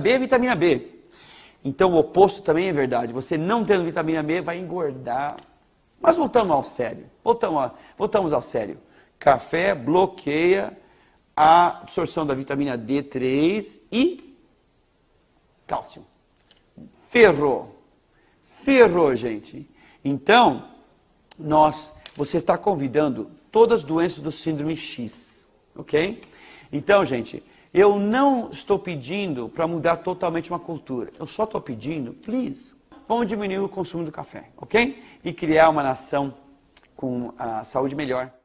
B é vitamina B. Então o oposto também é verdade. Você não tendo vitamina B vai engordar. Mas voltamos ao sério. Voltamos, a, voltamos ao sério. Café bloqueia a absorção da vitamina D3 e cálcio. Ferro. Ferro, gente. Então, nós, você está convidando todas as doenças do síndrome X, ok? Então, gente, eu não estou pedindo para mudar totalmente uma cultura. Eu só estou pedindo, please, vamos diminuir o consumo do café, ok? E criar uma nação com a saúde melhor.